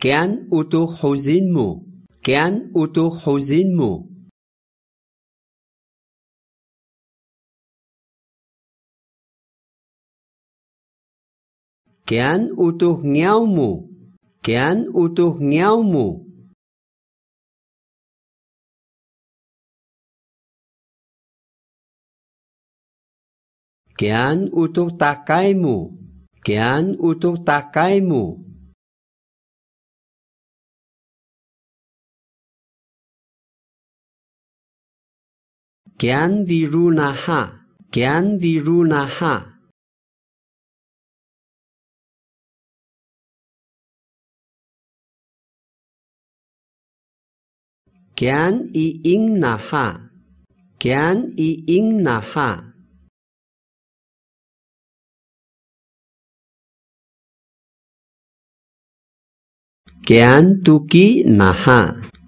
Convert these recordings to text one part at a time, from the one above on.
Kian utuh huzinmu? Kian utuh huzinmu? Kian utuh nyaumu? Kian utuh nyaumu? Kian utuh takaimu? Kian utuh takaimu? Kian ha, kian ha, Kian iing ha, kian iing ha, Kian tuki na ha,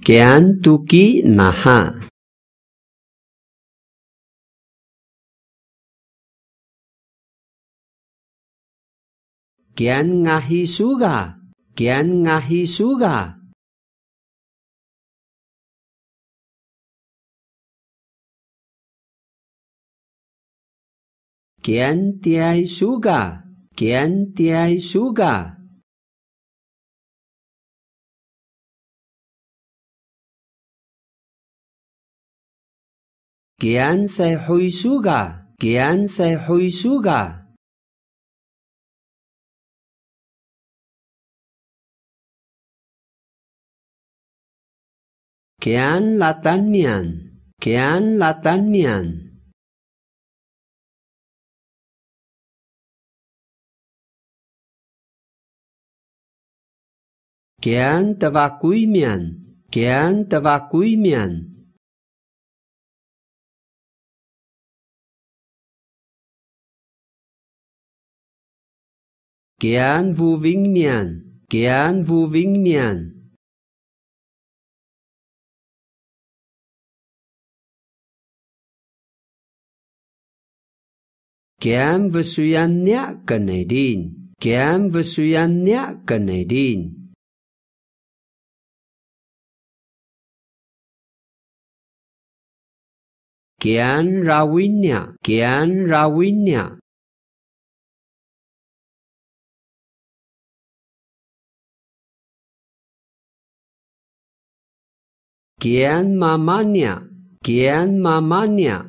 kian tuki na ha. Kiến kian ngahi suga, kian ngahi suga. kiến tiai suga, kiến tiai suga. Kian sai hui suga, kian sai hui suga. Kian latan mian. Kian latan mian. Kian tevakui mian. Kian tevakui mian. Kian vu ving mian. Kian vu ving mian. suy Kiam vesuyannya kenedin. Kiam vesuyannya kenedin. Kian rawinya, kian rawinya. Kian mamanya, kian mamanya.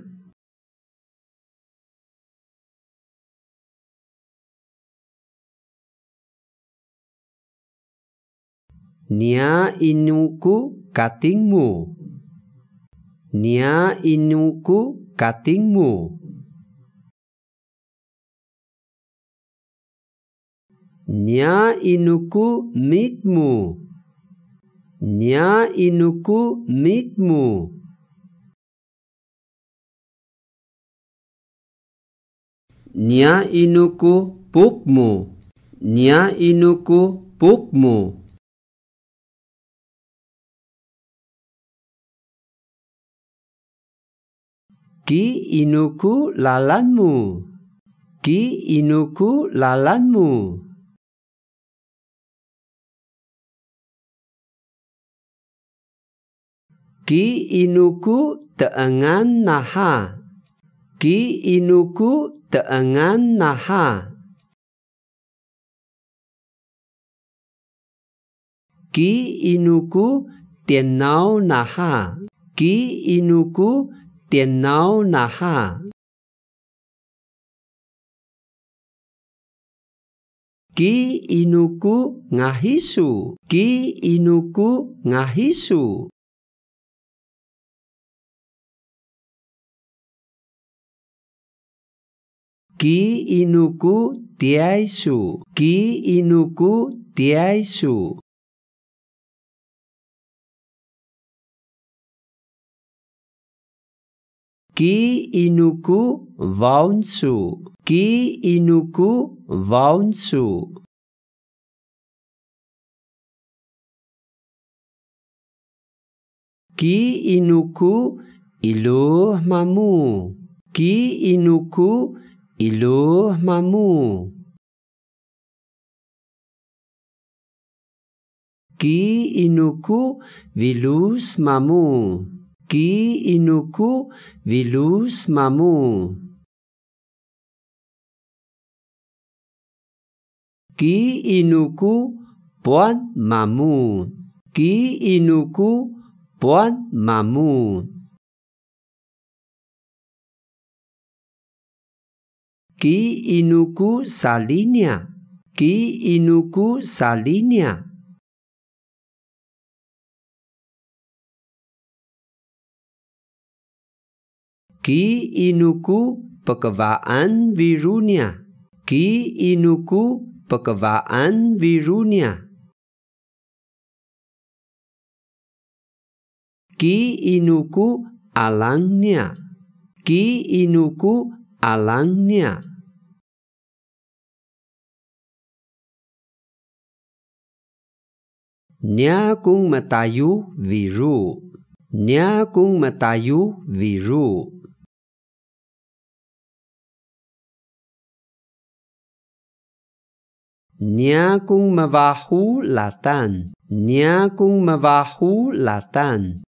Nia inuku katingmu. Nia inuku katingmu. Nia inuku mitmu. Nia inuku mitmu. Nia inuku pukmu. Nia inuku pukmu. Ki inuku lalanmu. Ki inuku lalanmu. Ki inuku teengan naha. Ki inuku teengan naha. Ki inuku tenau naha. Ki inuku Genau nachher. Ki inuku ngahisu. Ki inuku ngahisu. Ki inuku tiaisu. Ki inuku tiaisu. Ki inuku vaunsu. Ki inuku vaunsu. Ki inuku iluh mamu. Ki inuku iluh mamu. Ki inuku vilus mamu ki inuku vilus mamu. Ki inuku puan mamu. Ki inuku puan mamu. Ki inuku salinia. Ki inuku salinia. Ki inuku pekevaan virunia. Ki inuku pekevaan virunia. Ki inuku alangnya. Ki inuku alangnya. Nya kung matayu viru. Nya kung matayu viru. Nyakung mawahu latan. Nyakung mawahu latan.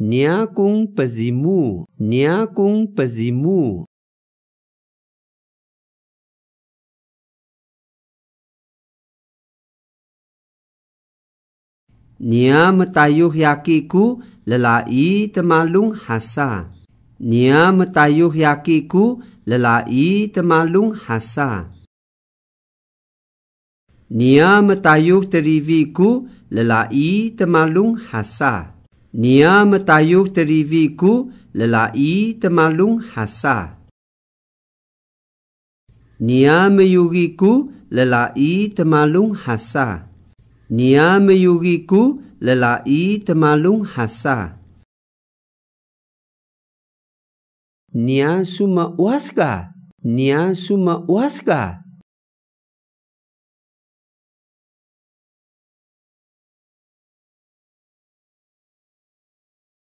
Nyakung pezimu. Nyakung pezimu. Nia metayuh yakiku lelai temalung hasa. nia metayuh yaki ku lelai temalung hasa. Nia metayuh terivi ku lelai temalung hasa. Nia metayuh terivi ku lelai temalung hasa. Nia meyugi ku lelai temalung hasa. Nia meyugi ku lelai temalung hasa. Nia Nia suma uaska. Nia suma uaska.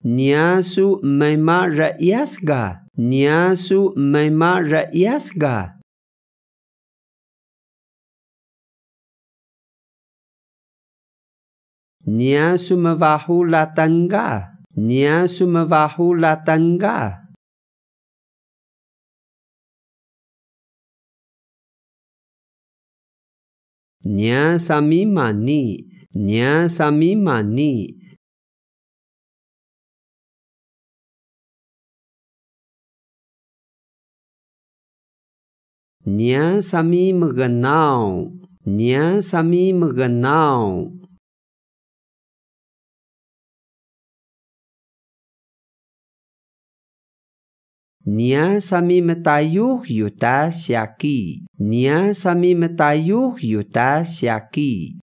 Niasu maima raiasga. Niasu maima raiasga. Niasu mawahu latangga. Niasu mawahu latangga. nya sami mani nya sami mani nya sami mengenal nya sami mengenal Nia sami metayuh yuta siaki. Nia sami metayuh yuta siaki.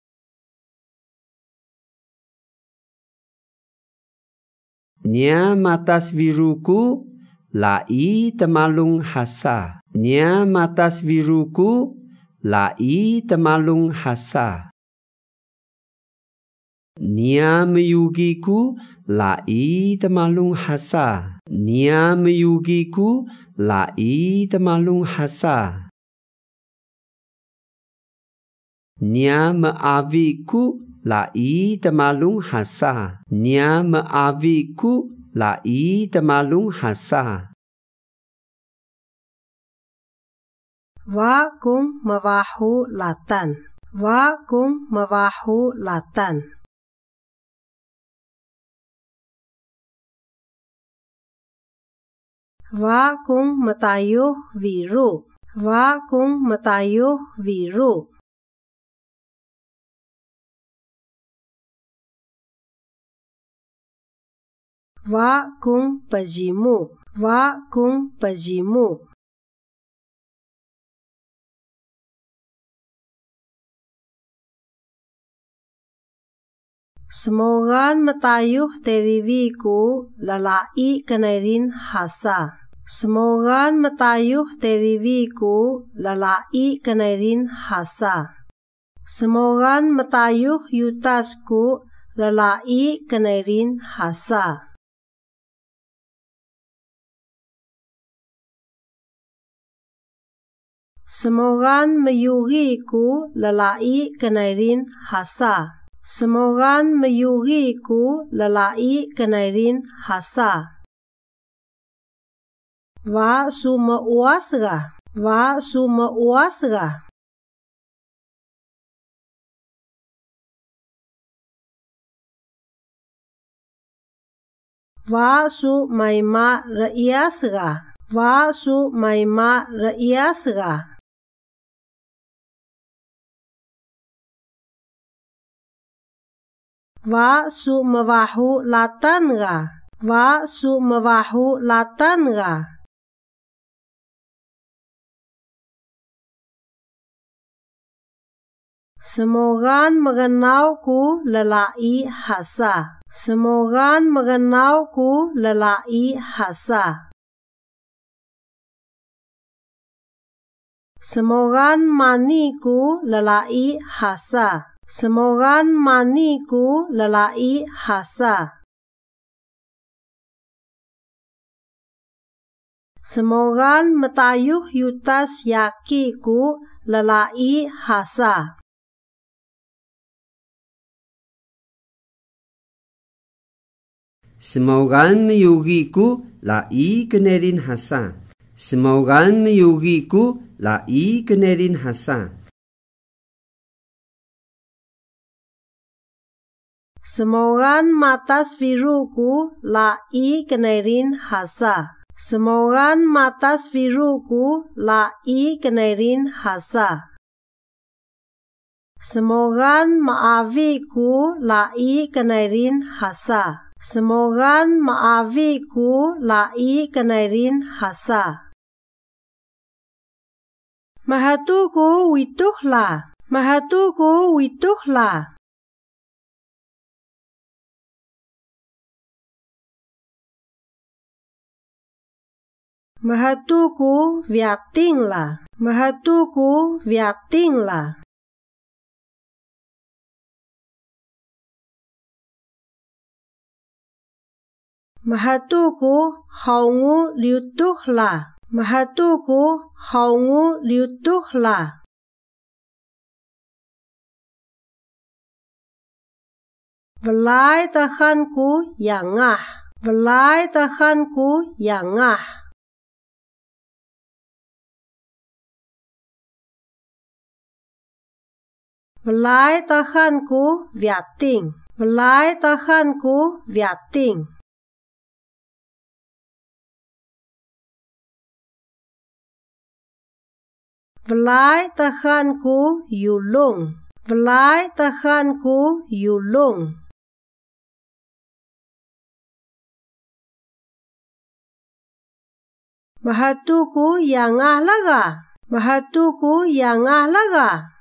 Nia matas viruku lai temalung hasa. Nia matas viruku lai temalung hasa. Nia meyugiku lai temalung hasa. Nia meyugiku lai temalung hasa. Nia meaviku lai temalung hasa. Nia meaviku lai temalung hasa. Wakum mewahu latan. Wakum mewahu latan. 瓦公莫打哟喂罗，瓦公莫打哟喂罗，瓦公不寂寞，瓦公不寂寞。Semogaan metayuh teriviku ku lalai kenairin hasa. Semogaan metayuh terivi ku lalai kenairin hasa. Semogaan metayuh yutasku lalai kenairin hasa. Semogaan meyuhi ku lalai kenairin hasa. Semogan mayugi ku lalai kenairin hasa. Wa suma uasga. Wa suma uasga. Wa su maima raiasga. Wa su maima raiasga. Wa su mewahu latan ga. Wa su mewahu latan ga. Semoga mengenau ku lelai hasa. semoga mengenau ku lelai hasa. semoga maniku lelai hasa. Semoga maniku lelai hasa. Semoga metayuh yutas yakiku lelai hasa. Semoran meyugiku lai kenerin hasa. Semoran meyugiku lai kenerin hasa. Semoga matas viruku la i kenerin hasa. Semoga matas viruku la i kenerin hasa. Semoga maaviku la i kenerin hasa. Semoga maaviku la i kenerin hasa. Mahatuku wituhla. Mahatuku wituhla. Mahatuku Vyaktingla. Mahatuku Vyaktingla. Mahatuku Haungu Liutuhla. Mahatuku Haungu Liutuhla. Velai ta yangah. Velai tahanku yangah. tahan tahanku viating. tahan tahanku viating. tahan ku yulung. tahan ku yulung. Bahatuku yang ahlaga. Bahatuku yang ahlaga.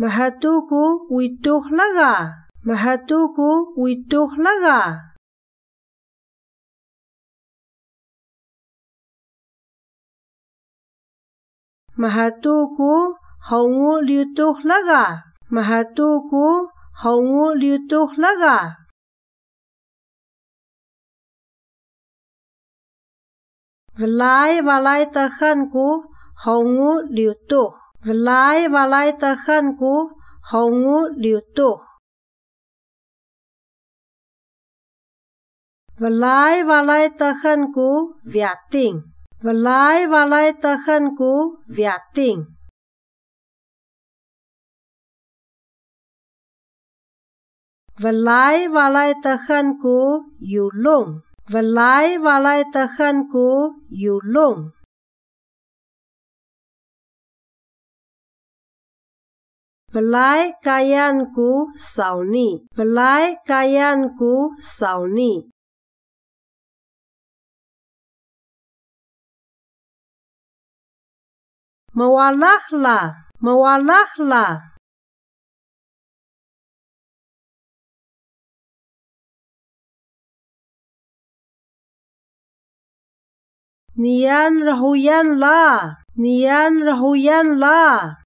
Mahatuku witoh laga. Mahatuku witoh laga. Mahatuku hongu liutuh laga. Mahatuku hongu liutuh laga. Velai walai tahanku hongu liutuh. Velai walai tahan ku hongu liutuh. Velai walai tahan ku viating. Velai walai tahan ku viating. Velai walai tahan ku yulung. Velai walai tahan ku yulung. Velai kayanku sauni. Velai kayanku sauni. Mewalahlah, mewalahlah. Nian rahuyan la, nian rahuyan la.